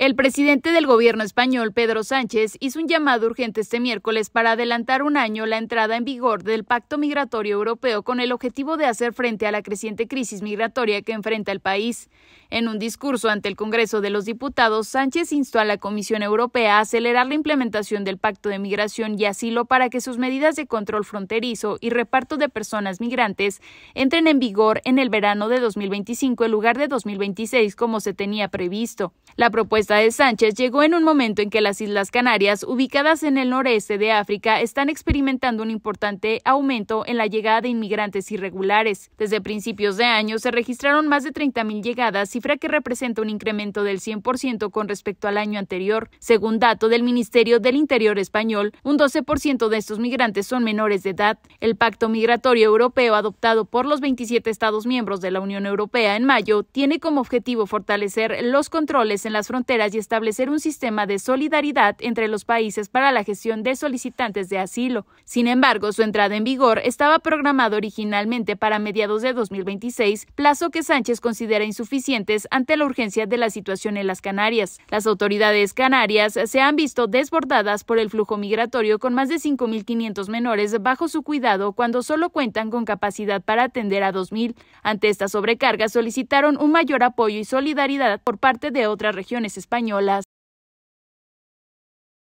El presidente del gobierno español, Pedro Sánchez, hizo un llamado urgente este miércoles para adelantar un año la entrada en vigor del Pacto Migratorio Europeo con el objetivo de hacer frente a la creciente crisis migratoria que enfrenta el país. En un discurso ante el Congreso de los Diputados, Sánchez instó a la Comisión Europea a acelerar la implementación del Pacto de Migración y Asilo para que sus medidas de control fronterizo y reparto de personas migrantes entren en vigor en el verano de 2025 en lugar de 2026 como se tenía previsto. La propuesta de Sánchez llegó en un momento en que las Islas Canarias, ubicadas en el noreste de África, están experimentando un importante aumento en la llegada de inmigrantes irregulares. Desde principios de año se registraron más de 30.000 llegadas, cifra que representa un incremento del 100% con respecto al año anterior. Según dato del Ministerio del Interior español, un 12% de estos migrantes son menores de edad. El Pacto Migratorio Europeo adoptado por los 27 Estados miembros de la Unión Europea en mayo tiene como objetivo fortalecer los controles en las fronteras y establecer un sistema de solidaridad entre los países para la gestión de solicitantes de asilo. Sin embargo, su entrada en vigor estaba programada originalmente para mediados de 2026, plazo que Sánchez considera insuficientes ante la urgencia de la situación en las Canarias. Las autoridades canarias se han visto desbordadas por el flujo migratorio con más de 5.500 menores bajo su cuidado cuando solo cuentan con capacidad para atender a 2.000. Ante esta sobrecarga solicitaron un mayor apoyo y solidaridad por parte de otras regiones españolas